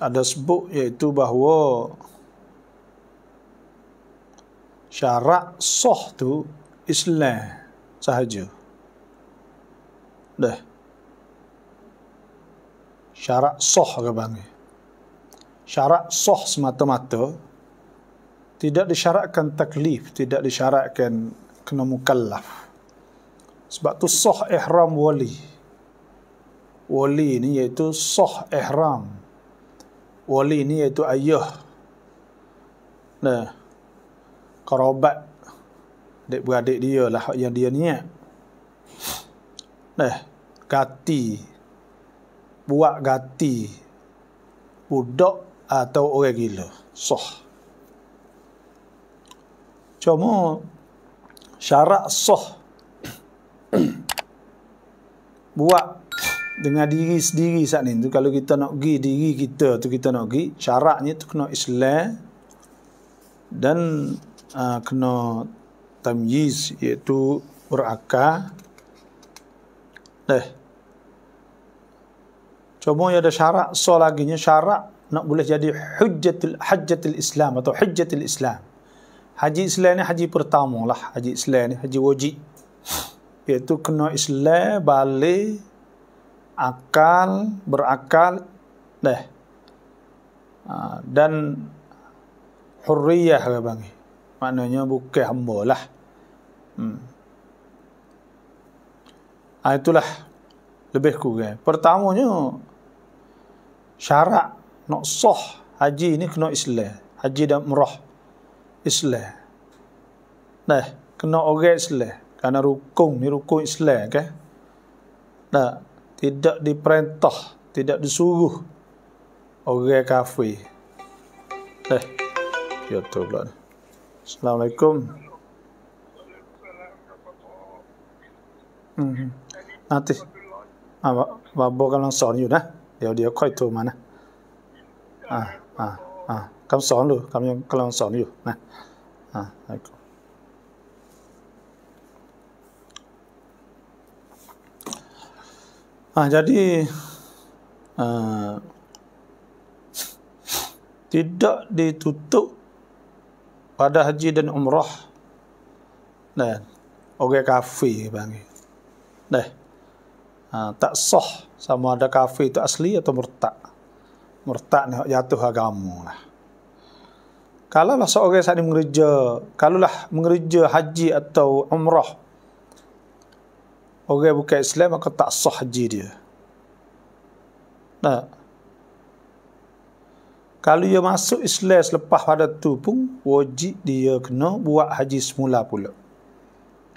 ada sebut iaitu bahawa syarat soh tu Islam sahaja. Dah. Syarat soh ke bang? Syarat soh semata-mata tidak disyaratkan taklif, tidak disyaratkan kena mukallaf. Sebab tu soh ihram wali. Wali ni iaitu soh ihram wali ni iaitu ayah nah kerabat adik beradik dia lah yang dia niat nah gati buat gati budak atau orang gila sah cuma syarat sah buat dengan diri sendiri saat ni kalau kita nak pergi diri kita tu kita nak pergi syaratnya tu kena Islam dan uh, kena tamyiz iaitu berakal eh cuma ada syarat so lagi ni syarat nak boleh jadi hujjatul hajjatul islam atau hujjatul islam haji islam ni haji pertama lah haji islam ni haji wajib iaitu kena islam balik akal berakal deh ah, dan hurriyah ke bang maknanya bukan hamba lah hmm. Ah, itulah lebih kurang pertamanya syarat nak sah haji ni kena Islam haji dan umrah Islam deh kena orang Islam kerana rukun ni rukun Islam ke okay? nah tidak diperintah, tidak disuruh orang kafir. Eh, ya tu pula ni. Assalamualaikum. Hmm. Nanti. Ah, babo kan lang sorry dah. Dia dia kau itu mana? Ah, ah, ah. Kamu sorry dulu, kamu yang kalau sorry dulu, nah. Ah, assalamualaikum. Ah jadi uh, tidak ditutup pada haji dan umrah. Nah, orang kafir bang, Nah. Ha, tak sah sama ada kafir itu asli atau murtad. Murtad ni jatuh agama lah. Kalau lah seorang saat ini mengerja, kalau lah mengerja haji atau umrah, orang bukan Islam maka tak sah haji dia. Nah. Kalau dia masuk Islam selepas pada tu pun wajib dia kena buat haji semula pula.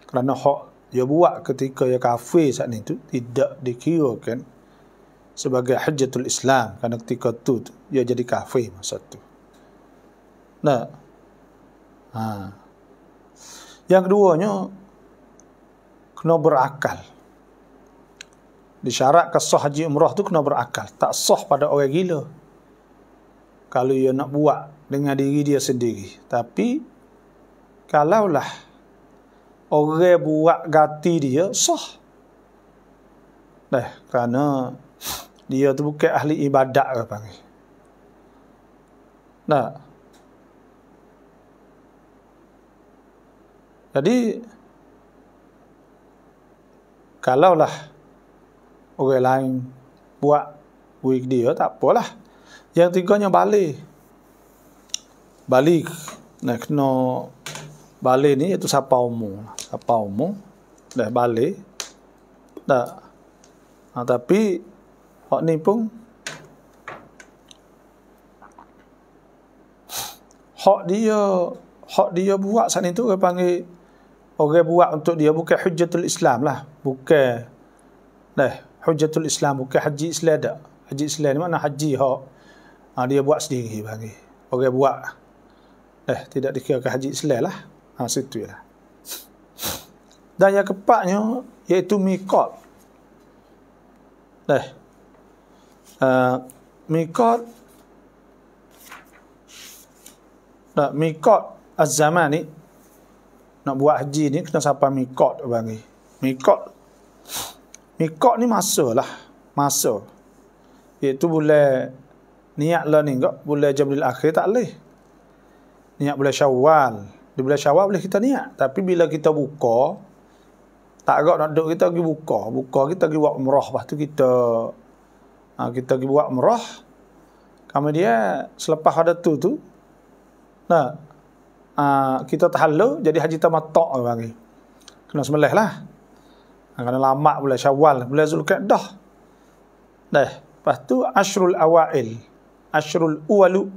Kerana hak dia buat ketika dia kafir saat itu tu tidak dikirakan sebagai hajatul Islam kerana ketika tu, tu dia jadi kafir masa tu. Nah. Ha. Yang keduanya, kena berakal. Disyarat ke sah haji umrah tu kena berakal. Tak sah pada orang gila. Kalau dia nak buat dengan diri dia sendiri. Tapi, kalaulah orang buat gati dia, sah. Dah, kerana dia tu bukan ahli ibadat ke panggil. Nah. Jadi, kalaulah orang lain buat buik dia tak apalah yang tiganya balik balik nak kena balik ni itu siapa umum siapa umum dah balik dah. ha, tapi hok ni pun hak dia hok dia buat saat tu dia panggil orang buat untuk dia bukan hujjatul Islam lah. Bukan. Nah, hujjatul Islam bukan haji Islam dak. Haji Islam ni mana haji hak. Ha, dia buat sendiri bagi. Orang buat. Eh, tidak dikira ke haji Islam lah. Ha, situ lah. Dan yang keempatnya, iaitu mikot. Eh, uh, ha, mikot. Nah, ha, mikot az-zaman ni, nak buat haji ni kena sampai mikot bagi. Mikot. Mikot ni masa lah. Masa. Itu boleh niat lah ni kok. Boleh jamil akhir tak boleh. Niat boleh syawal. Di boleh syawal boleh kita niat. Tapi bila kita buka, tak agak nak duduk kita pergi buka. Buka kita pergi buat umrah. Lepas tu kita ha, kita pergi buat umrah. Kami dia selepas ada tu tu. Nah, uh, kita tahallul jadi haji tamattu' ke bagi. Kena sembelih lah. Ah, kena lama bulan Syawal, bulan Zulkaedah. Dah. Lepas tu Ashrul Awail. Ashrul Uwalu.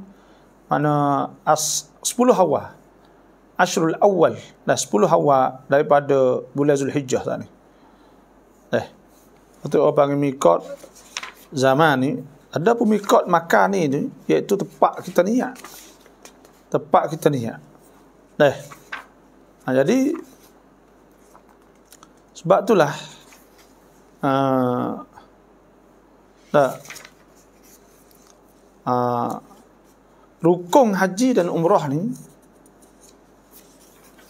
Mana as 10 awal. Ashrul Awal. Dah 10 hawa daripada bulan Zulhijjah tadi. Dah. Itu orang panggil mikot zaman ni. Ada pun mikot makan ni, ni iaitu tempat kita niat. Tempat kita niat. Nah. Ha, jadi sebab itulah uh, tak, uh, rukun haji dan umrah ni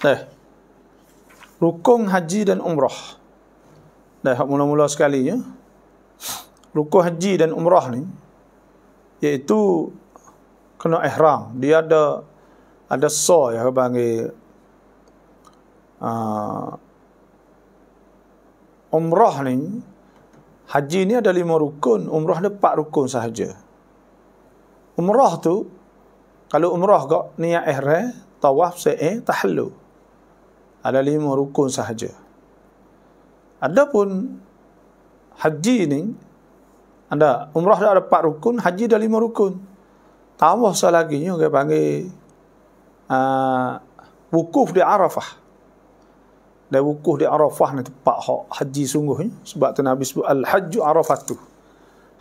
dah rukun haji dan umrah dah mula-mula sekali ya rukun haji dan umrah ni iaitu kena ihram dia ada ada so yang saya panggil uh, umrah ni haji ni ada lima rukun umrah ada empat rukun sahaja umrah tu kalau umrah kak niat ihra tawaf se'i tahallu ada lima rukun sahaja pun, haji ni anda umrah ada empat rukun haji ada lima rukun tawaf lagi ni, kita panggil uh, wukuf di Arafah. Dan wukuf di Arafah ni tempat hak haji sungguh ni. Sebab tu Nabi sebut al Hajj Arafah tu.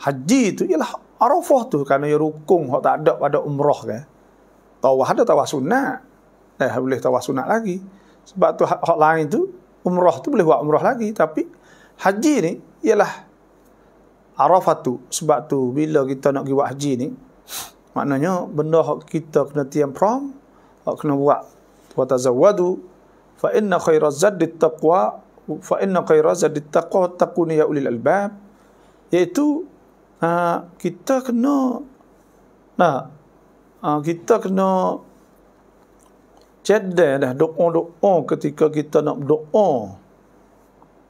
Haji tu ialah Arafah tu. Kerana ia rukung hak tak ada pada umrah kan. Tawah ada tawah sunat. Eh, boleh tawah sunat lagi. Sebab tu hak lain tu, umrah tu boleh buat umrah lagi. Tapi haji ni ialah Arafah tu. Sebab tu bila kita nak pergi buat haji ni, maknanya benda hak kita kena tiang prom, awak kena buat wa tazawwadu fa inna khairaz zaddit taqwa fa inna khairaz zaddit taqwa taquni ya ulil albab iaitu aa, ah, kita kena nah aa, ah, kita kena cedek dah doa-doa ketika kita nak doa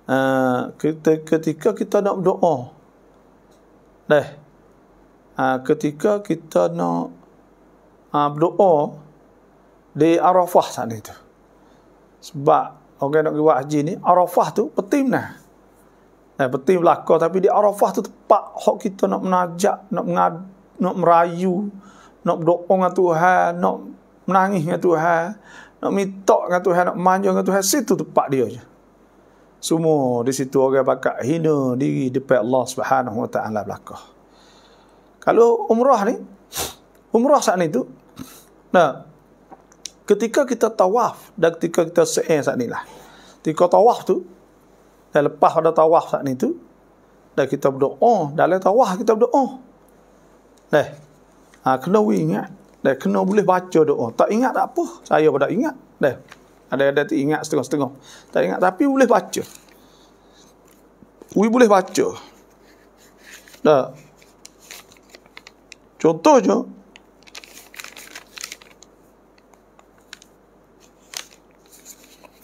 ah, kita ketika kita nak doa dah aa, ketika kita nak aa, doa di Arafah sana itu. Sebab orang nak buat haji ni, Arafah tu peti mana? Eh, peti belaka tapi di Arafah tu tempat hak kita nak menajak, nak mengad, nak merayu, nak berdoa dengan Tuhan, nak menangis dengan Tuhan, nak minta dengan Tuhan, nak manja dengan Tuhan, situ tempat dia je. Semua di situ orang pakai hina diri depan Allah Subhanahu Wa Taala belaka. Kalau umrah ni, umrah saat ni tu, nah, ketika kita tawaf dan ketika kita se'i saat ni lah. Ketika tawaf tu, dan lepas pada tawaf saat ni tu, dan kita berdoa, dalam tawaf kita berdoa. Dah, ha, kena ingat. Dah, kena boleh baca doa. Tak ingat tak apa, saya pun tak ingat. Dah, ada ada ingat setengah-setengah. Tak ingat, tapi boleh baca. Ui boleh baca. Dah, contoh je,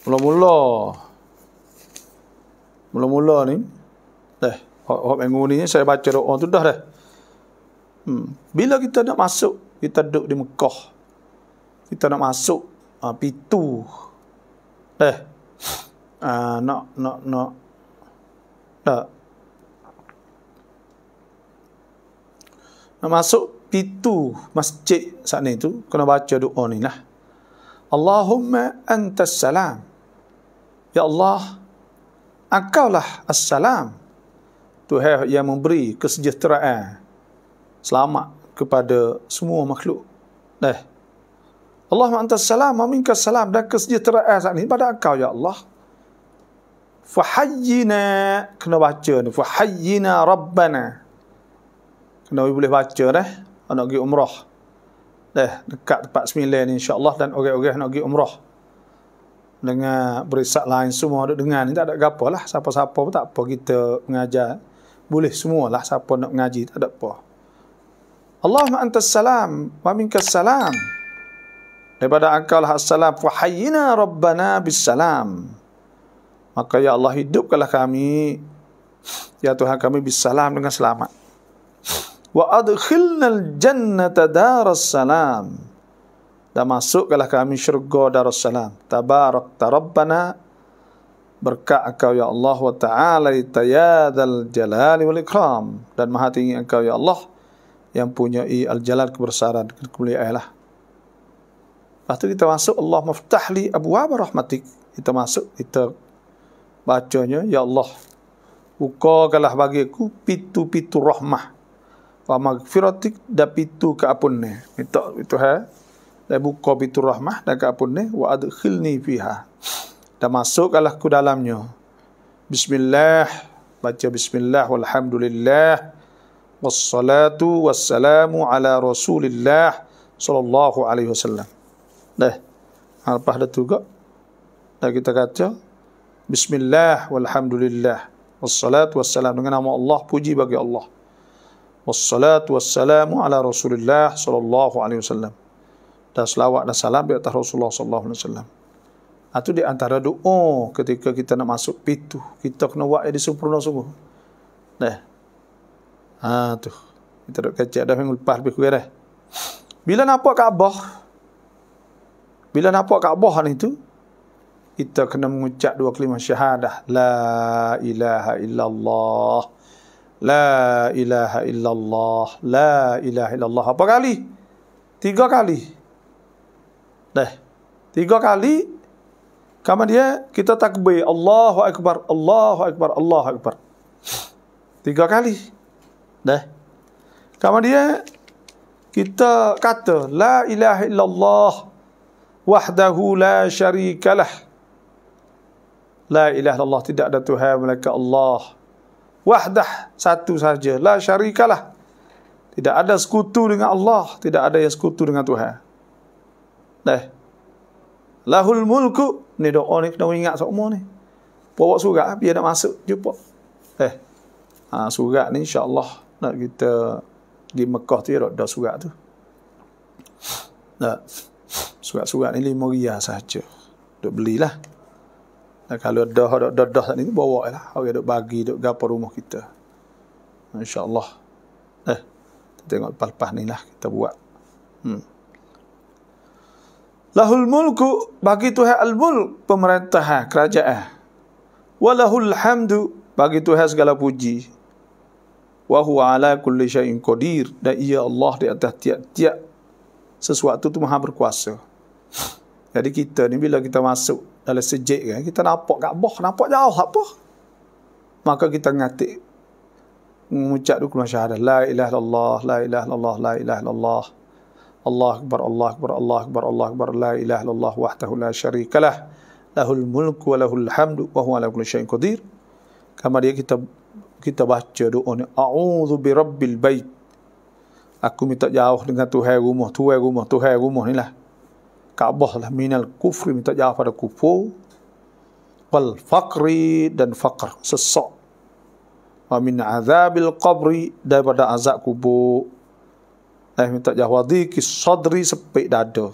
Mula-mula Mula-mula ni Eh, orang yang ni saya baca doa tu dah dah hmm. Bila kita nak masuk Kita duduk di Mekah Kita nak masuk uh, ah, Pitu Eh uh, ah, Nak, nak, nak Dah. Nak masuk pitu masjid saat ni tu Kena baca doa ni lah Allahumma antas salam Ya Allah, engkaulah assalam. Tuhan yang memberi kesejahteraan, selamat kepada semua makhluk. Dah eh, Allahumma anta salam wa minkas salam dan kesejahteraan saat ini pada engkau ya Allah. Fahayyina kena baca ni fahayyina rabbana. Kena boleh baca Dah, nak pergi umrah. Dah eh, dekat tempat 9 ni insya-Allah dan orang-orang nak pergi umrah dengan berisak lain semua ada dengar ni tak ada gapo lah siapa-siapa pun tak apa kita mengajar boleh semua lah siapa nak mengaji tak ada apa Allahumma antas salam wa minkas salam daripada engkau lah salam wa hayyina rabbana salam maka ya Allah hidupkanlah kami ya Tuhan kami bis salam dengan selamat wa adkhilnal jannata daras salam dan masuklah kami syurga Darussalam. Tabarak tarabbana. Berkat engkau ya Allah wa ta'ala itayadal jalali wal ikram. Dan maha tinggi engkau ya Allah yang punya al-jalal kebersaran dan kemuliaan lah. Lepas kita masuk Allah maftahli abu wabar rahmatik. Kita masuk, kita bacanya ya Allah. Bukakanlah bagi aku pitu-pitu rahmah. Wa magfiratik dan pitu keapunnya. Itu, itu ha dan buka pintu rahmah dan kapun ni wa adkhilni fiha dan masuklah aku dalamnya bismillah baca bismillah walhamdulillah wassalatu wassalamu ala rasulillah sallallahu alaihi wasallam dah apa dah tu dah kita kata bismillah walhamdulillah wassalatu wassalam dengan nama Allah puji bagi Allah wassalatu wassalamu ala rasulillah sallallahu alaihi wasallam dan selawat dan salam di atas Rasulullah sallallahu alaihi wasallam. Itu ha, di antara doa ketika kita nak masuk pintu, kita kena buat yang sempurna sungguh. Nah. Ha tu. Kita dok kecek dah minggu lepas lebih kurang Bila nampak Kaabah? Bila nampak Kaabah ni tu, kita kena mengucap dua kalimah syahadah. La ilaha illallah. La ilaha illallah. La ilaha illallah. Berapa kali. Tiga kali. Dah. Tiga kali. Kamu dia kita takbir Allahu Akbar, Allahu Akbar, Allahu Akbar. Tiga kali. Dah. Kamu dia kita kata la ilaha illallah wahdahu la syarikalah. La ilaha illallah tidak ada tuhan melainkan Allah. Wahdah satu saja la syarikalah. Tidak ada sekutu dengan Allah, tidak ada yang sekutu dengan Tuhan. Dah. Lahul mulku. Ni doa ni kena ingat semua ni. Bawa surat biar nak masuk. Jumpa. Eh. Ha, surat ni insyaAllah nak kita di Mekah tu ada ya, surat tu. Nah, surat-surat ni lima riyal sahaja. Duk belilah. Dan kalau ada dah ada dah ni bawa lah. Orang okay, duk bagi duk gapo rumah kita. InsyaAllah. Eh. Kita tengok lepas-lepas ni lah kita buat. Hmm. Lahul mulku bagi Tuhan al mulk pemerintah eh, kerajaan. Eh. Walahul hamdu bagi Tuhan segala puji. Wa huwa ala kulli syai'in qadir dan ia Allah di atas tiap-tiap sesuatu tu maha berkuasa. Jadi kita ni bila kita masuk dalam sejik kan, kita nampak Kaabah, nampak jauh apa. Maka kita ngati mengucap dulu kelima syahadah. La ilaha illallah, la ilaha illallah, la ilaha illallah. La ilah الله أكبر الله أكبر الله أكبر الله أكبر لا إله إلا الله وحده لا شريك له له الملك وله الحمد وهو على كل شيء قدير كما dia kita kita baca doa ni a'udzu birabbil bait aku minta jauh dengan tuhan rumah tuhan rumah tuhan rumah nilah kaabah lah minal kufri minta jauh pada kufur wal faqri dan faqr sesak wa min azabil qabri daripada azab kubur Eh minta jawadi ki sadri sepi dada.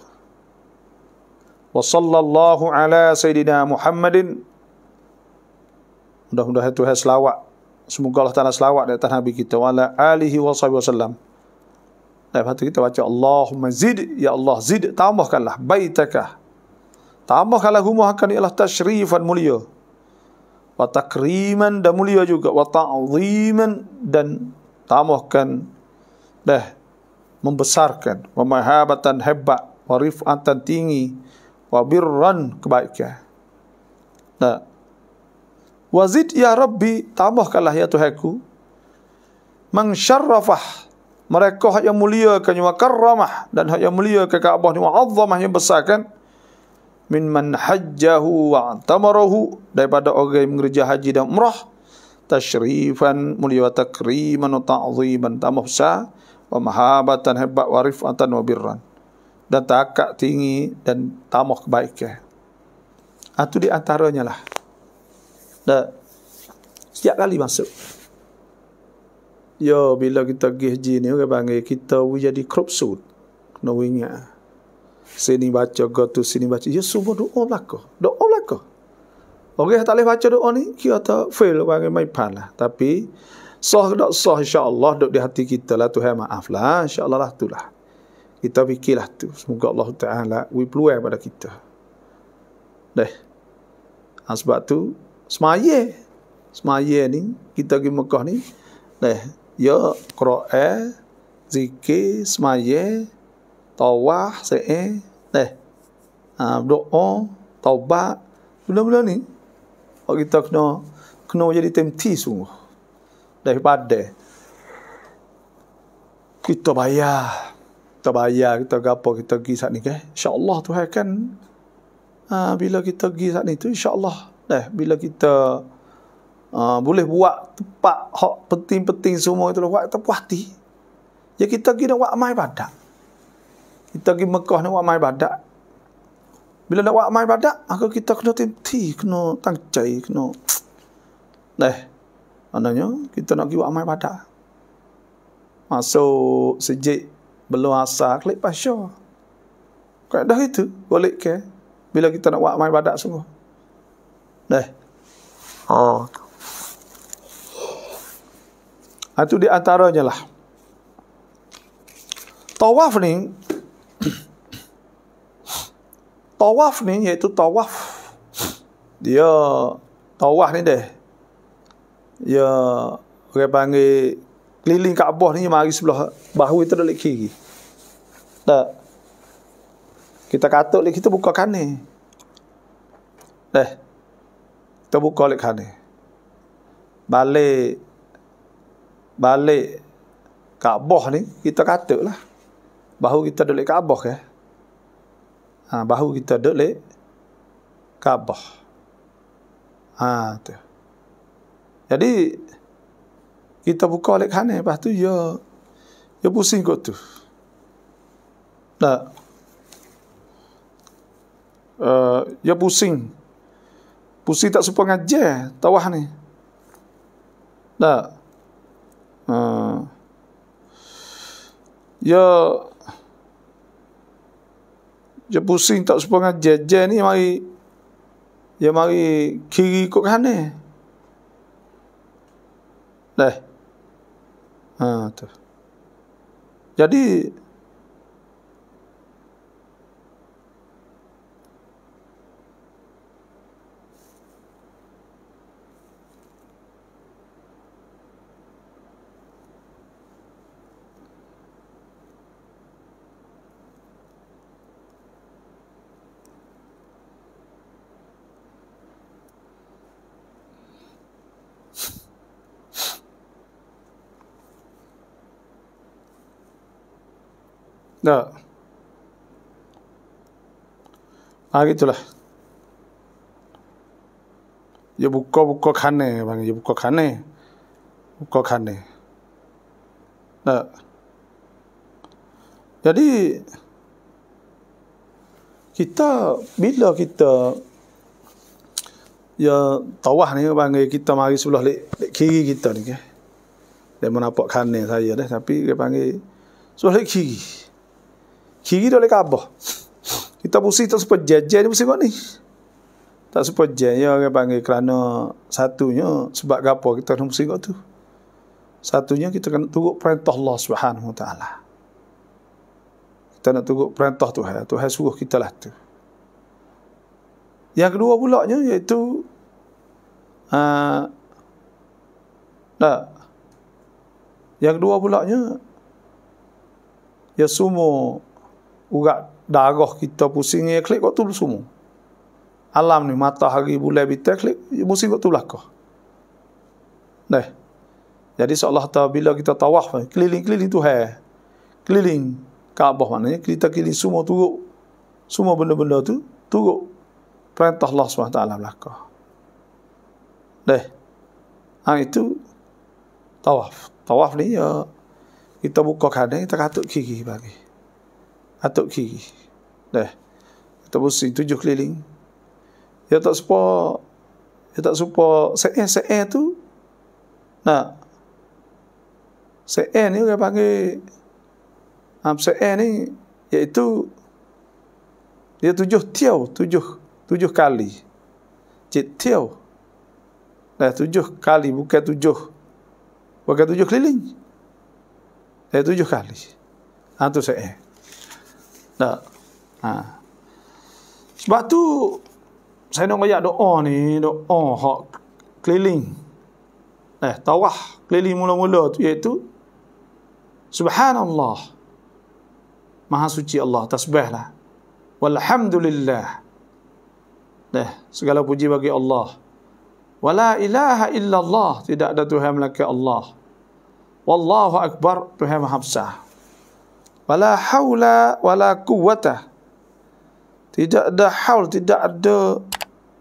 Wa sallallahu ala sayyidina Muhammadin. Mudah-mudahan Tuhan selawat. Semoga Allah Ta'ala selawat di atas Nabi kita. wala alihi wa sahibu wa sallam. Lepas kita baca Allahumma zid, ya Allah zid, tambahkanlah baitakah. Tambahkanlah humahkan, ya Allah tashrifan mulia. Wa takriman dan mulia juga. Wa ta'ziman dan tambahkan. Dah, membesarkan, wamahabatan hebat, warifatan tinggi, wabirran kebaikan. Nah. Wazid ya Rabbi, tambahkanlah ya Tuhanku, mengsyarrafah mereka hak yang mulia kan yang makarramah dan hak yang mulia ke Kaabah ni wa'azzamah yang besarkan min man hajjahu wa'antamarahu daripada orang yang mengerja haji dan umrah tashrifan mulia wa takriman wa ta'ziman tamah besar wa mahabatan hebat wa rifatan wa birran dan takak tinggi dan tamah kebaikan. Itu ah, di antaranya lah. Dan setiap kali masuk. yo bila kita pergi haji ni, kita panggil kita jadi crop suit. Kena ingat. Ah. Sini baca, gotu sini baca. Ya, semua doa belaka. Doa belaka. Orang okay, tak boleh baca doa ni, kita tak fail. Panggil maipan lah. Tapi, sah tak sah insya Allah dok di hati kita lah Tuhan maaf lah insya Allah lah itulah kita fikirlah tu semoga Allah Taala we peluang pada kita deh ha, sebab tu semaya semaya ni kita pergi Mekah ni deh ya qira zikir semaya tawah sa'i deh ha, doa taubat benda-benda ni kita kena kena jadi temti sungguh daripada kita bayar kita bayar kita gapo kita pergi saat ni kan insyaallah tuhan kan ha, bila kita pergi saat ni tu insyaallah dah eh, bila kita ha, boleh buat tempat hak penting-penting semua itu buat tepat ya kita pergi nak buat amal ibadat kita pergi Mekah nak buat amal ibadat bila nak buat amal ibadat maka kita kena tim kena tangcai kena dah eh, Maknanya, kita nak buat amai pada. Masuk sejik, belum asal, klik pasya. Kau dah itu, boleh ke? Bila kita nak buat amal pada semua. Dah. Oh. Itu di antaranya lah. Tawaf ni, tawaf ni iaitu tawaf. Dia, tawaf ni deh ya orang panggil keliling Kaabah ni mari sebelah bahu itu dalam kiri. Tak. Kita katuk lek kita buka kan Dah, Eh. Kita buka lek kan Balik balik Kaabah ni kita katuklah. lah. Bahu kita dalam Kaabah ke? Eh. Ha, bahu kita dalam Kaabah. Ah ha, tu. Jadi kita buka oleh khane lepas tu ya ya pusing kot tu. Nah. Uh, ya pusing. Pusing tak sempat ngajar tawah ni. Nah. Uh, ya ya pusing tak sempat ngajar. je, ni mari ya mari kiri kot khane. Leh. Ha, tu. Jadi enggak nah gitulah ya buka buka khane bang ya buka khane buka khane nah jadi kita bila kita ya tawah ni bang kita mari sebelah lek, lek kiri kita ni ke dia menapak khane saya dah tapi dia panggil sebelah kiri kiri oleh Kaabah. Kita pusing tak sempat jajah ni pusing kau ni. Tak sempat jajah, Ya orang panggil kerana satunya sebab apa kita kena pusing kau tu. Satunya kita kena tunggu perintah Allah Subhanahu taala. Kita nak tunggu perintah Tuhan. Tuhan suruh kita lah tu. Yang kedua pulaknya iaitu uh, ah, tak. Yang kedua pulaknya Ya semua Urat darah kita pusing ni ya, klik kat tu semua. Alam ni matahari bulan bintang klik ya, pusing kat tu kau. Dah. Jadi seolah ta bila kita tawaf keliling-keliling tu hai. Keliling Kaabah mana ni kita keliling semua tu, semua benda-benda tu turuk perintah Allah SWT belakang. Dah. Ha itu tawaf. Tawaf ni ya kita buka kadang kita katuk kiri bagi. Atuk Ki. Dah. Atuk Busi tujuh keliling. Dia tak suka dia tak suka se'eh se'eh tu. Nah. Se'eh ni dia panggil am ah, se'eh ni iaitu dia tujuh tiau, tujuh tujuh kali. Cik tiau. Dah tujuh kali bukan tujuh. Bukan tujuh keliling. Dah tujuh kali. Antu ah, se'eh. Tak. Ha. Sebab tu saya nak bayar doa ni, doa hak keliling. Eh, tawah keliling mula-mula tu iaitu Subhanallah. Maha suci Allah, tasbihlah. Walhamdulillah. Eh, segala puji bagi Allah. Wala ilaha illallah, tidak ada Tuhan melainkan Allah. Wallahu akbar, Tuhan Maha Besar wala haula wala quwwata tidak ada haul tidak ada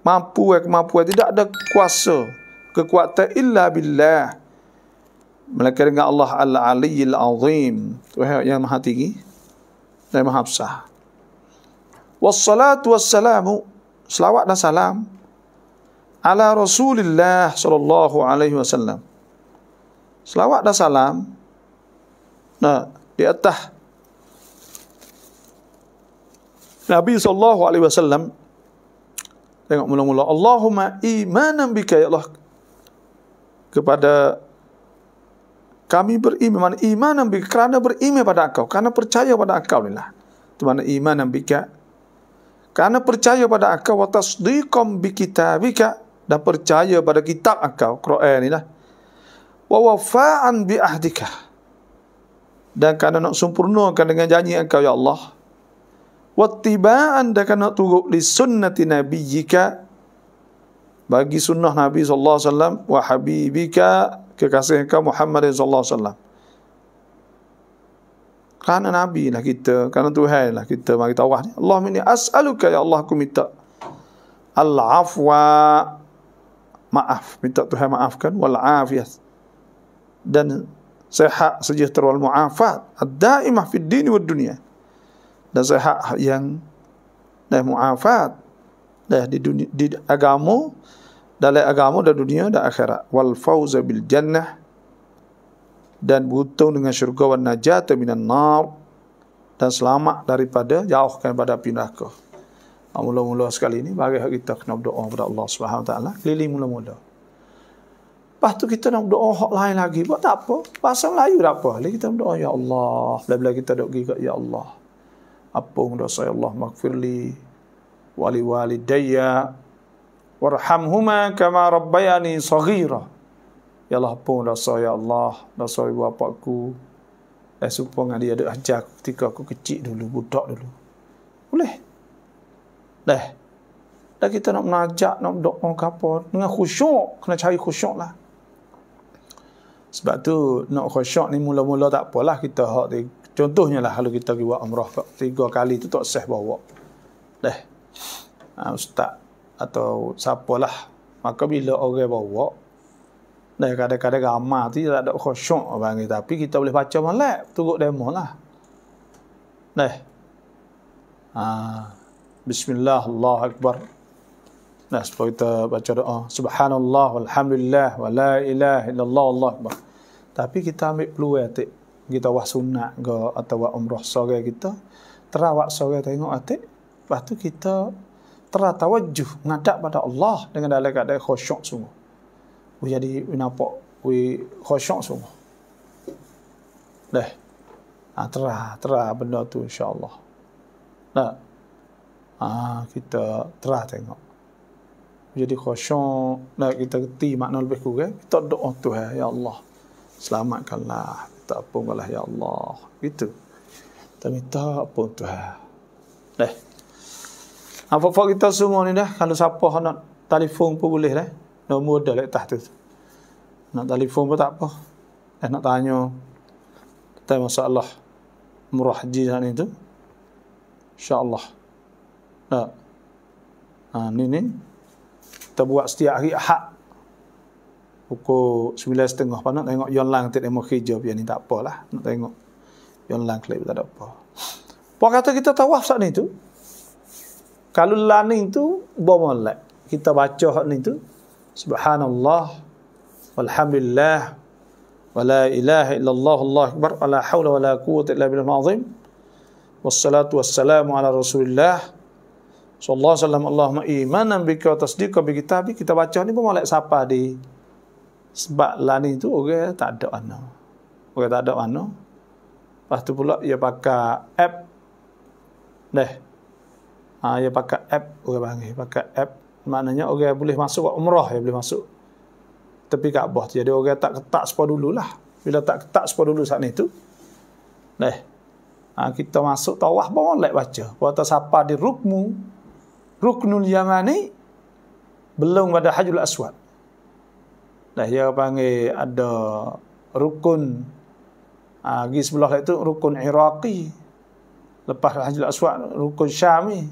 mampu eh, mampu, tidak ada kuasa kekuatan illa billah melainkan dengan Allah al-aliyyil azim tuhan yang maha tinggi dan maha besar wassalatu wassalamu selawat dan salam ala rasulillah sallallahu alaihi wasallam selawat dan salam nah di atas Nabi sallallahu alaihi wasallam tengok mula-mula Allahumma imanan bika ya Allah kepada kami beriman mana imanan bika kerana beriman pada engkau kerana percaya pada engkau inilah itu mana imanan bika kerana percaya pada engkau wa tasdiqam bi kitabika dan percaya pada kitab engkau Quran inilah wa wafa'an bi ahdika dan kerana nak sempurnakan dengan janji engkau ya Allah wattiba'an da kana turuk li sunnati nabiyyika bagi sunnah Nabi sallallahu alaihi wasallam wa habibika kekasih kau Muhammad sallallahu alaihi wasallam kerana Nabi lah kita, kerana Tuhan lah kita, mari tawah ni. Allah minni as'aluka ya Allah ku minta al-afwa maaf, minta Tuhan maafkan wal-afiyah dan sehat sejahtera wal-mu'afat ad-da'imah fid dini wal dunia dan sehat yang dan muafat dan di dunia di agama dalam agama dan dunia dan akhirat wal fauz bil jannah dan butuh dengan syurga wan najat minan nar dan selamat daripada jauhkan pada api neraka. Ah, mula-mula sekali ini bagi kita kena berdoa kepada Allah Subhanahu taala keliling mula-mula. Lepas tu kita nak berdoa hak lain lagi. Buat tak apa. Pasal Melayu tak apa. Lepas kita berdoa, Ya Allah. Bila-bila kita duduk pergi ke Ya Allah apung dosa ya Allah maghfirli wali walidayya warhamhuma kama rabbayani saghira ya Allah apung dosa ya Allah dosa ibu bapakku eh supaya dengan dia ada ajar ketika aku kecil dulu budak dulu boleh dah dah kita nak menajak nak doa ke apa dengan khusyuk kena cari khusyuk lah sebab tu nak khusyuk ni mula-mula tak apalah kita hak Contohnya lah kalau kita pergi buat umrah tiga kali tu tak sah bawa. Dah. Uh, ha, ustaz atau siapalah. Maka bila orang bawa, dah kadang-kadang ramah tu tak ada khusyuk bagi tapi kita boleh baca malak turut demo lah. Dah. Ha. Bismillah, Allah Akbar. Nah, supaya kita baca doa. Subhanallah, walhamdulillah, wa la ilaha illallah, Allah Tapi kita ambil peluang, kita wah sunat ke atau wah umrah sore kita terawak sore tengok atik lepas tu kita terah tawajuh ngadap pada Allah dengan dalam keadaan khusyuk sungguh we jadi we nampak we khusyuk sungguh dah ha, terah terah benda tu insyaAllah nah ha, kita terah tengok jadi khusyuk nah, kita kerti makna lebih kurang kita doa Tuhan ya Allah selamatkanlah tak apa malah ya Allah itu tak minta apa Tuhan dah eh. apa ah, fok kita semua ni dah kalau siapa nak telefon pun boleh dah nombor dah letak tu nak telefon pun tak apa eh nak tanya tentang masalah murah jihad ni tu insyaallah nah ha ah, ni ni kita buat setiap hari hak pukul 9.30 pun nak tengok Yon Lang tak mau hijab yang ni tak apalah nak tengok Yon Lang klip tak ada apa Puan kata kita tawaf saat ni tu kalau lani tu bom molek kita baca hak ni tu subhanallah walhamdulillah wala ilaha illallah Allah akbar wala haula wala quwwata illa billah azim wassalatu wassalamu ala rasulillah sallallahu alaihi wasallam Allahumma imanan bika wa tasdiqan bi kitabik kita baca ni bom molek siapa di sebab lani tu orang tak ada mana. Orang tak ada mana. Lepas tu pula dia pakai app. Dah. Ha, dia pakai app orang panggil. Pakai app maknanya orang boleh masuk buat umrah. Dia boleh masuk tepi Kaabah. Jadi orang tak ketak sepah dulu lah. Bila tak ketak sepah dulu saat ni tu. Dah. Ha, kita masuk tawah pun boleh baca. Buat sapa di rukmu. Ruknul yamani. Belum pada hajul aswad dah dia panggil ada rukun lagi ha, sebelah itu rukun Iraqi lepas Hajjul Aswad rukun Syam ni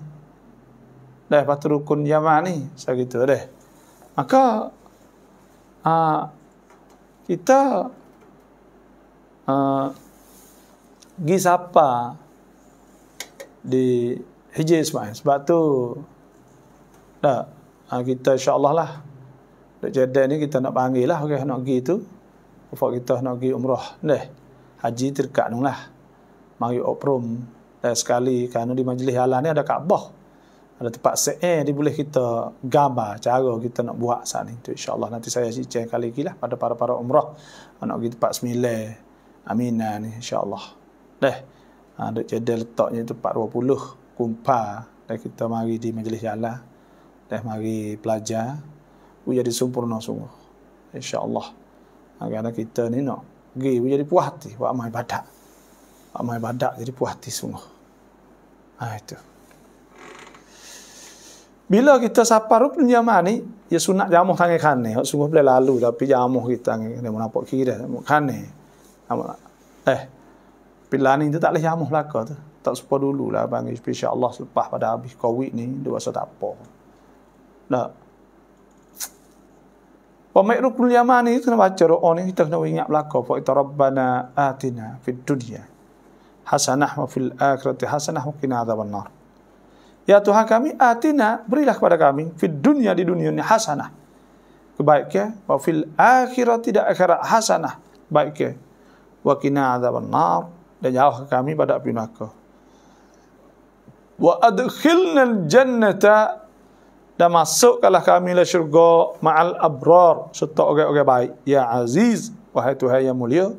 dah lepas tu rukun Yaman ni segitu dah maka aa, ha, kita uh, pergi siapa di Hijaz Ismail sebab tu dah kita insyaAllah lah Dek Jeddah ni kita nak panggil lah okay, nak pergi tu. Bapak kita nak pergi umrah. Nih, haji terdekat ni lah. Mari oprom, Dan sekali kerana di majlis halal ni ada Kaabah. Ada tempat se'e eh, di boleh kita gambar cara kita nak buat saat ni. insya Allah nanti saya cincin kali lagi lah pada para-para umrah. Nak pergi tempat semilai. Aminah ni insyaAllah. Dah. Ada jadah letaknya tempat 20. kumpa, Dan kita mari di majlis jalan. Dah mari pelajar. Aku jadi sempurna semua. InsyaAllah. Kadang-kadang kita ni nak pergi, aku jadi puas hati. Buat amal ibadat. Buat amal ibadat, jadi puas hati semua. Ha, itu. Bila kita sapar rupa jamaah ni, ya sunat jamuh tangan kan ni. Sungguh boleh lalu, tapi jamuh kita ni. Dia mau nampak kira, nampak kan Eh, bila ni tu tak boleh jamuh belakang tu. Tak sempat dulu lah, bang. Allah selepas pada habis COVID ni, dia rasa tak apa. Tak. Nah. Wa ma'rukul yamani itu kena baca doa ni kita kena ingat belaka fa ita rabbana atina fid dunya hasanah wa fil akhirati hasanah wa qina adzaban nar. Ya Tuhan kami atina berilah kepada kami fid dunya di dunia ini hasanah kebaikan wa fil akhirat tidak akhirat hasanah baiknya wa qina adzaban nar dan jauh kami pada api neraka wa adkhilnal jannata dan masukkanlah kami ke syurga ma'al abrar serta orang-orang baik ya aziz wahai tuhan yang mulia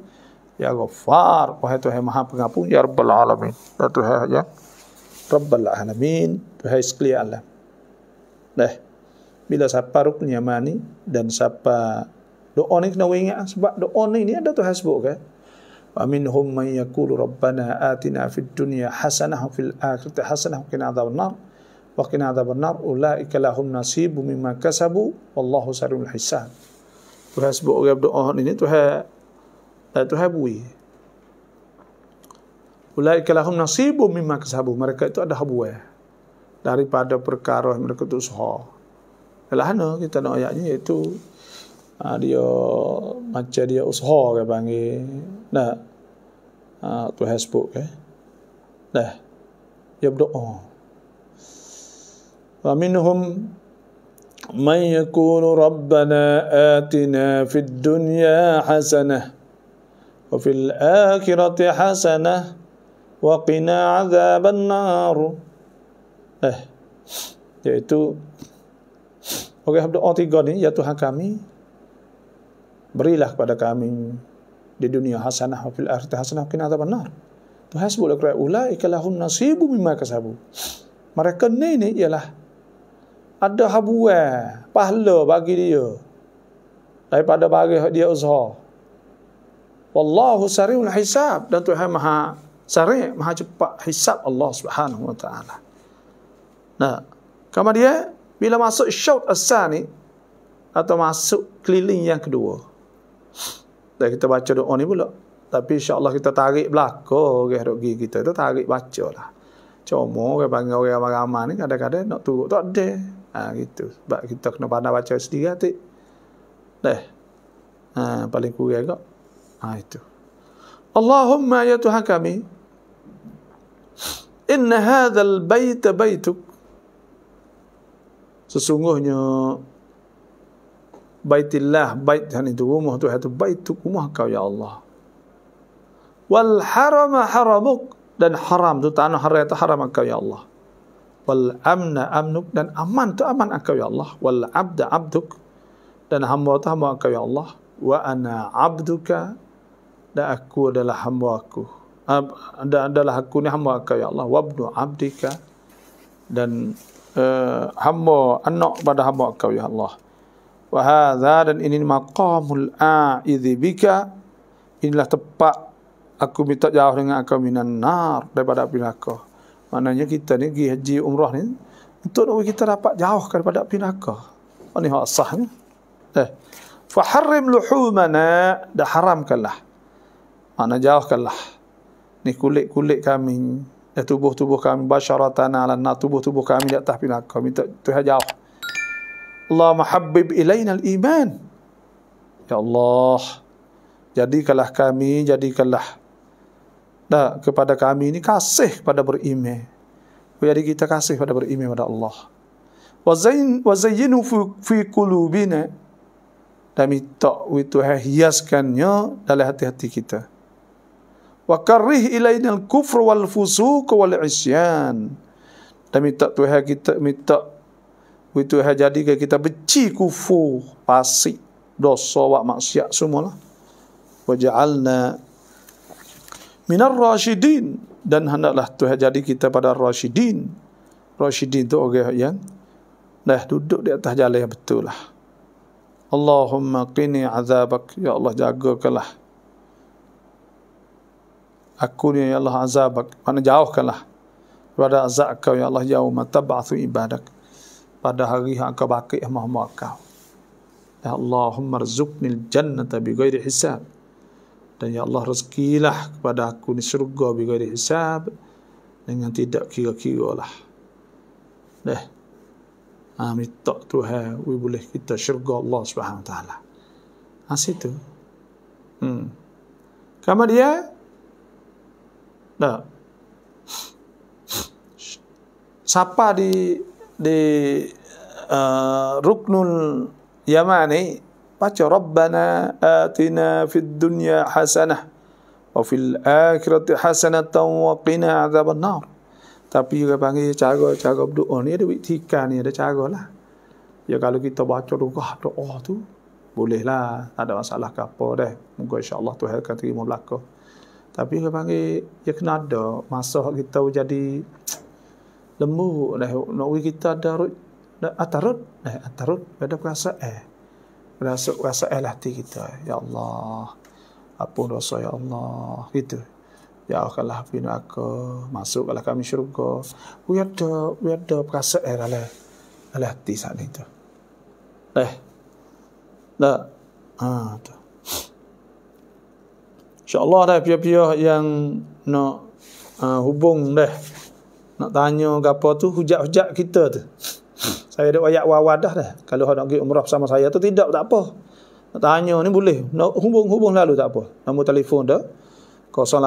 ya ghaffar wahai tuhan maha pengampun ya rabbal alamin ya tuhan ya rabbal alamin tuhan sekalian alam Nah, bila siapa rukun yamani dan siapa doa ni kena ingat lah. sebab doa ni ni ada Tuhan sebut kan. Wa minhum man yaqulu rabbana atina fid dunya hasanah fil akhirati hasanah qina adzabannar. وقنا عذاب النار ulai لهم nasibum مما كسبوا والله سريع الحساب Tuhan sebut orang berdoa ini Tuhan uh, Tuhan bui. Ulai kalahum nasibum mimma kasabu. Mereka itu ada buah eh. daripada perkara yang mereka itu usaha. Kalau mana kita nak ayatnya iaitu ah, dia macam dia usaha ke panggil. Nah. Uh, Tuhan sebut ke. Eh. Dah. Dia berdoa. ومنهم من يقول ربنا آتنا في الدنيا حسنة وفي الآخرة حسنة وقنا عذاب النار eh iaitu orang okay, berdoa tiga ni ya Tuhan kami berilah kepada kami di dunia hasanah wa fil akhirati hasanah qina adzab an-nar Tuhan sebut kepada ulai kalahum nasibu mimma kasabu mereka ni ni ialah ada habuan pahala bagi dia daripada bagi dia uzhar wallahu sariul hisab dan Tuhan maha sari maha cepat hisab Allah Subhanahu wa taala nah dia bila masuk shout asal ni atau masuk keliling yang kedua dan kita baca doa ni pula tapi insyaallah kita tarik belakang ke okay, kita tu tarik bacalah cuma orang panggil orang ramai ni kadang-kadang nak turut tak ada ha, gitu sebab kita kena pandai baca sendiri atik dah ha, paling kurang kok ha, itu Allahumma ya Tuhan kami inna hadzal bait baituk sesungguhnya baitillah bait han itu rumah tu itu baituk rumah kau ya Allah wal harama haramuk dan haram tu tanah haram itu haram kau ya Allah wal amna amnuk dan aman tu aman engkau ya Allah wal abda abduk dan hamba tu hamba engkau ya Allah wa ana abduka dan aku adalah hamba aku dan adalah aku ni hamba engkau ya Allah wa ibnu abdika dan uh, hamba anak pada hamba engkau ya Allah wa hadha dan ini maqamul a'idhi bika inilah tempat aku minta jauh dengan engkau minan nar daripada api neraka Maknanya kita ni pergi haji umrah ni untuk nak kita dapat jauh daripada api neraka. Ini oh, hak sahnya. Eh. Fa harrim luhumana dah haramkanlah. Mana jauhkanlah. Ni kulit-kulit kami, ya tubuh-tubuh kami basharatan ala na tubuh-tubuh kami di atas neraka. Minta Tuhan jauh. Allah mahabbib ilaina al-iman. Ya Allah, jadikanlah kami, jadikanlah kami, Dah kepada kami ini kasih pada beriman. Jadi kita kasih pada beriman kepada Allah. Wazain wazainu fi, fi kulubina dan minta itu hiaskannya dalam hati-hati kita. Wa karih ilaina al-kufr wal fusuq wal isyan. Dan minta Tuhan kita minta itu ha jadi ke kita benci kufu fasik, dosa wa maksiat semua. Wa ja'alna minar rasyidin dan hendaklah Tuhan jadi kita pada rasyidin rasyidin tu orang yang dah duduk di atas jalan yang betul lah Allahumma qini azabak ya Allah jagakanlah aku ni ya Allah azabak mana jauhkanlah pada azab kau ya Allah jauh mata ba'athu ibadak pada hari yang akan bakit mahmah kau ya Allahumma rizuknil jannata bi ghairi hisab dan ya Allah rezekilah kepada aku ni syurga bila dihisab dengan tidak kira-kira lah deh ah, ha, tak Tuhan we boleh kita syurga Allah subhanahu wa ta'ala asyik ha, tu hmm. kamu dia Nah, siapa di di uh, ruknul yamani baca Rabbana atina fid dunya hasanah wa fil akhirati hasanatan wa qina azaban nar. Tapi juga panggil cara-cara berdoa ni ada wiktika ni, ada cara lah. Ya kalau kita baca doa, doa tu boleh lah. Tak ada masalah ke apa dah. Moga insyaAllah tu akan terima berlaku. Tapi juga panggil, ya kena ada masa kita jadi lembut. Nak kita ada atarut. Eh, atarut, ada perasaan. Eh. Rasuk rasa elah hati kita. Ya Allah. Apa dosa ya Allah. Gitu. Ya Allah bina aku. Masuklah kami syurga. We ada, we ada perasa elah lah. Elah hati saat itu. Eh. Tak. Ah, ha, tu. InsyaAllah dah pihak-pihak yang nak uh, hubung dah. Nak tanya apa tu hujak-hujak kita tu saya ada wayak wawadah dah. Kalau orang nak pergi umrah sama saya tu tidak, tak apa. Nak tanya ni boleh. Nak hubung-hubung lalu tak apa. Nombor telefon dah. 08 Kalau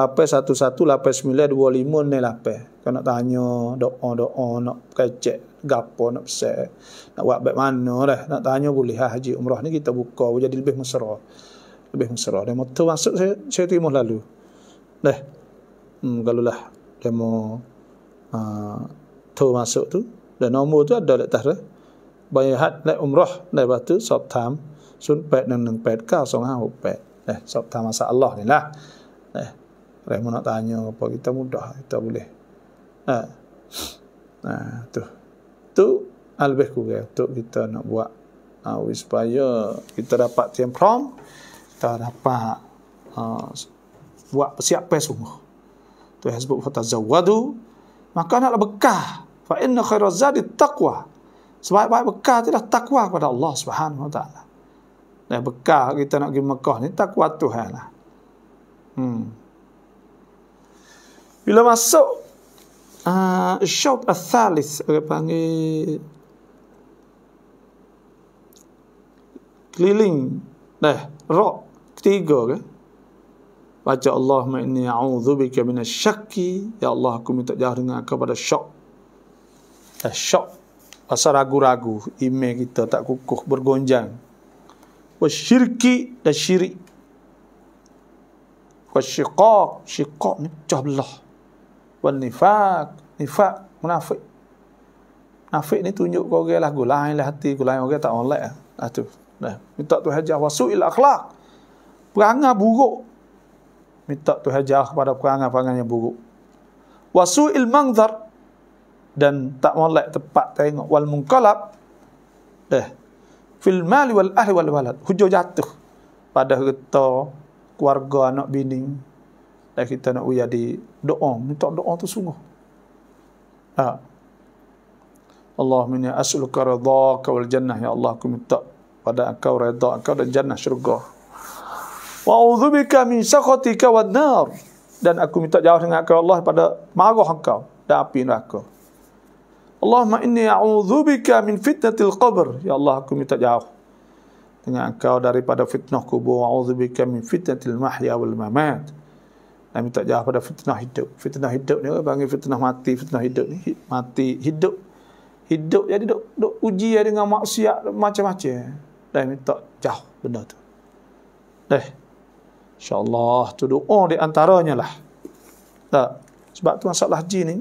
nak tanya, doa-doa, nak kecek, gapo nak pesek, nak buat baik mana lah. Nak tanya boleh. Ha, Haji Umrah ni kita buka, jadi lebih mesra. Lebih mesra. Dia mau masuk saya, saya terima lalu. Dah. Hmm, kalau lah. Dia mau uh, ah, termasuk tu, dan nombor tu ada letak tu. Bayar had naik umrah naik batu sob tam sun pet neng eh, tam masa Allah ni lah. Eh, Rehmu nak tanya apa kita mudah kita boleh. Eh, ha. nah ha, tu tu albeh ku tu kita nak buat uh, supaya kita dapat tiang prom kita dapat uh, buat persiapan semua tu hasbuk fatazawadu maka naklah bekah Fa inna khairaz zadi taqwa. Sebaik-baik bekal tu dah takwa kepada Allah Subhanahu Wa Taala. Dah bekal kita nak pergi Mekah ni takwa Tuhan lah. Hmm. Bila masuk uh, shop al-thalith panggil keliling dah rok ketiga ke baca Allahumma inni a'udzubika minasyakki ya Allah aku minta jauh dengan kepada syak dah eh, shock pasal ragu-ragu ime kita tak kukuh bergonjang wasyirki dan syirik wasyiqaq syiqaq ni pecah belah wal nifak nifak munafik nafik ni tunjuk kau orang lah gulain lah hati gulain orang tak online lah tu dah minta tu hajah wasu'il akhlak perangai buruk minta tu hajah kepada perangai-perangai yang buruk wasu'il mangzar dan tak molek tepat tengok wal munqalab deh fil mali wal ahli wal walad hujur jatuh pada harta keluarga anak bini dan kita nak uya di doa minta doa tu sungguh ha Allahumma ya as'aluka radhaka wal jannah ya Allah aku minta pada engkau redha engkau dan jannah syurga wa a'udzubika min sakhatika wan nar dan aku minta jauh dengan engkau Allah pada marah engkau dan api neraka Allahumma inni a'udzubika min fitnatil qabr. Ya Allah, aku minta jauh dengan engkau daripada fitnah kubur. A'udzubika min fitnatil mahya wal mamat. Dan minta jauh pada fitnah hidup. Fitnah hidup ni orang panggil fitnah mati, fitnah hidup ni. Mati, hidup. Hidup jadi duk, duk uji dengan maksiat macam-macam. Dan minta jauh benda tu. Dah. InsyaAllah tu doa di antaranya lah. Tak. Sebab tu masalah jin ni,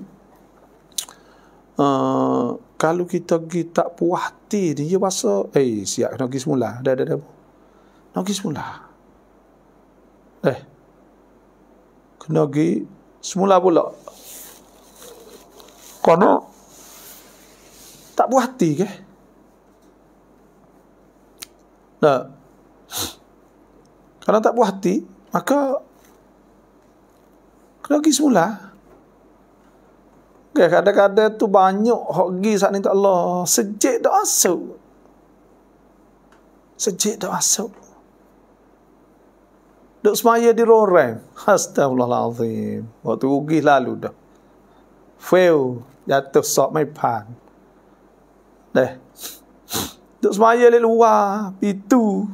uh, kalau kita pergi tak puas hati dia rasa eh siap nak pergi semula dah dah dah nak pergi semula eh kena pergi semula pula kerana tak puas hati ke nah kerana tak puas hati maka kena pergi semula Okay, kadang-kadang tu banyak orang pergi saat ni tu Allah. Sejik tak masuk. Sejik tak masuk. Duk semaya di rorem. Astagfirullahaladzim. Waktu pergi lalu dah. Fail. Jatuh sok pan. Dah. Duk semaya di luar. Pitu.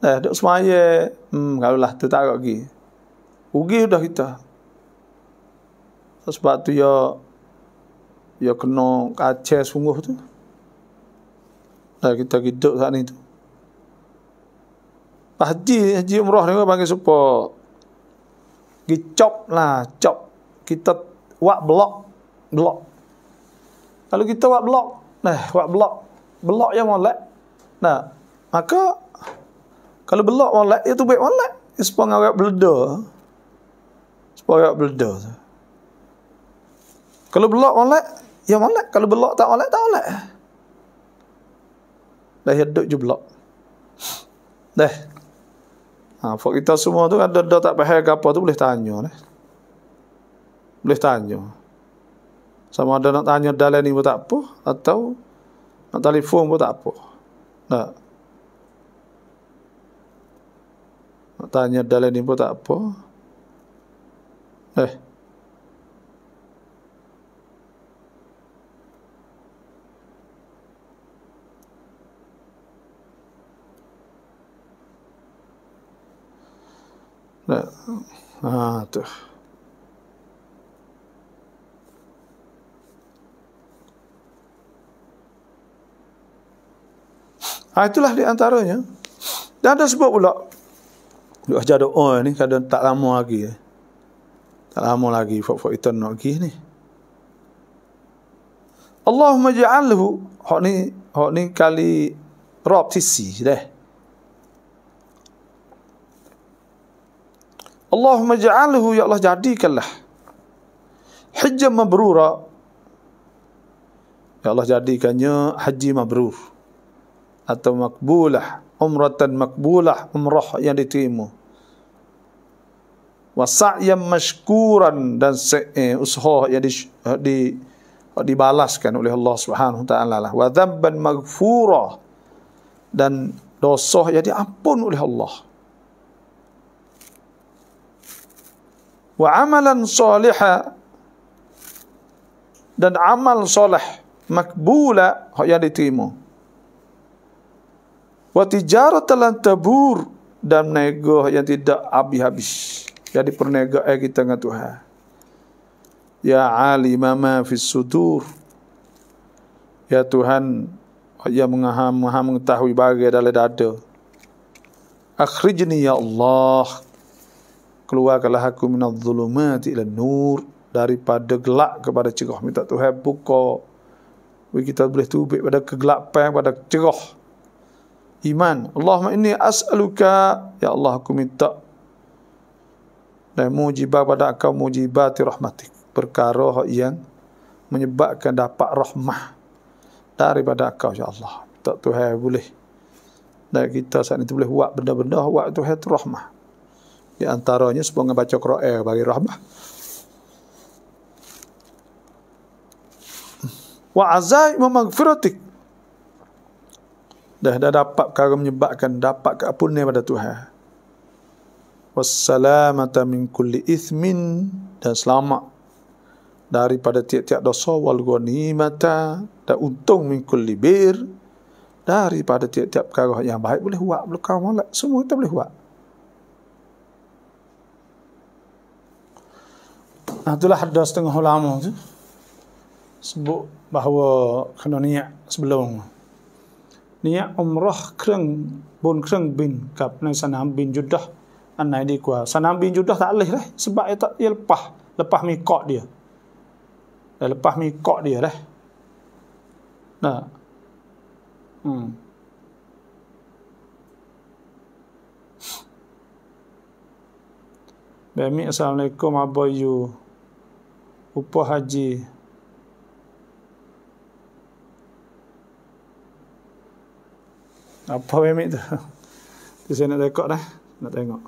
Dah. Duk semaya. Hmm, kalau lah tu tak pergi. Ugi sudah kita. Lah, sebab tu yo ya kena kacau sungguh tu dah kita hidup saat ni tu lah, Haji, Haji Umrah ni panggil supa gicop lah, cop kita wak blok blok kalau kita wak blok nah eh, wak blok blok yang molek nah maka kalau blok molek itu ya baik molek sepong awak beledah sepong awak beledah kalau belok molek, ya molek. Kalau belok tak molek, tak molek. Dah hidup je belok. Dah. Ha, for kita semua tu ada kan, dah tak faham ke apa tu boleh tanya. Ne? Boleh tanya. Sama ada nak tanya dalam ni pun tak apa. Atau nak telefon pun tak apa. Tak. Nak tanya dalam ni pun tak apa. Eh. Да. А, то. Ha, itulah e di antaranya. Dan ada sebut pula. Dia jadu, doa ni kadang tak lama e. lagi. Eh. Tak lama lagi. Fok-fok itu nak pergi ni. Allahumma ja'alhu. Hak ni, hak ni kali rob sisi deh. Allahumma ja'alhu ya Allah jadikanlah hajjan mabrura. Ya Allah jadikannya haji mabrur atau makbulah, umratan makbulah, umrah yang diterima. Wa sa'yan mashkuran dan eh, usaha yang di, di dibalaskan oleh Allah Subhanahu wa taala lah. Wa dhanban maghfura dan dosa yang diampun oleh Allah. wa amalan salihah dan amal salih makbula yang diterima. Wa tijarah telah tabur dan nego yang tidak habis-habis. Jadi pernega eh kita dengan Tuhan. Ya Ali Mama fis sudur. Ya Tuhan yang mengaham mengetahui bagai dalam dada. Akhrijni ya Allah keluarkanlah aku minal zulumat ila nur daripada gelap kepada cerah minta Tuhan buka kita boleh tubik pada kegelapan pada cerah iman Allahumma inni as'aluka ya Allah aku minta dan mujibah pada engkau mujibati rahmatik perkara yang menyebabkan dapat rahmah daripada engkau ya Allah tak Tuhan boleh dan kita saat ini boleh buat benda-benda buat Tuhan tu rahmah di antaranya sepenuhnya baca Qur'an eh, bagi rahmat. Wa azai memagfiratik. Dah, dah dapat kau menyebabkan dapat keapunan pada Tuhan. Wassalamata min kulli ithmin dan selamat daripada tiap-tiap dosa wal ghanimata dan untung min kulli bir daripada tiap-tiap perkara yang baik boleh buat belakang molek semua kita boleh buat Ah, itulah Haddas tengah ulama tu sebut bahawa kena niat sebelum niat umrah kereng bun kereng bin kap nai sanam bin judah anai di kuah sanam bin judah tak leh lah sebab ia tak ia lepah lepas mikot dia ia lepas mikot dia lah nah hmm Bami, Assalamualaikum, Abayu upah haji apa memik tu tu saya nak rekod dah nak tengok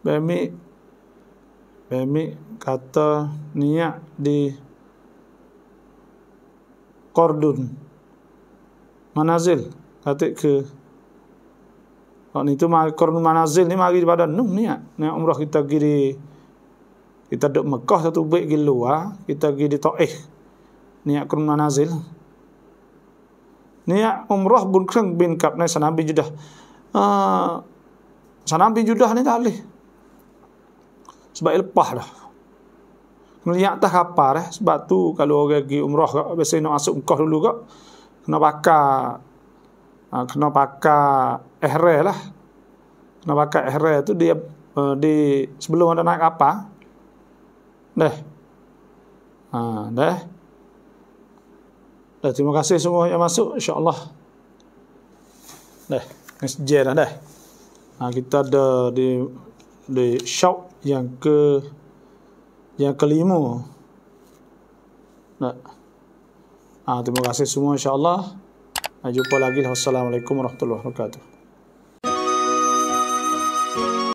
Bemik Bemik kata niat di Kordun Manazil Katik ke kalau ni tu makar manazil ni mari pada nung niat. Niat umrah kita pergi kita dok Mekah satu baik pergi luar. Kita pergi di Ta'ih. Niat kurun manazil. Niat umrah bun kreng bin kap ni sanabi judah. Uh, ah, sanabi judah ni tak Sebab lepah dah. Niat tak apa eh. Sebab tu kalau orang pergi umrah kak. Biasanya nak masuk Mekah dulu kau Kena pakar. Uh, kena pakar ehre lah. Kenapa pakai ehre itu dia uh, di sebelum ada naik apa? Deh. Nah, ha, deh. deh. terima kasih semua yang masuk insyaallah. Deh, masjid dah deh. Nah, ha, kita ada di di shop yang ke yang kelima. Nah. Ah, ha, terima kasih semua insyaallah. Nah, jumpa lagi. Wassalamualaikum warahmatullahi wabarakatuh.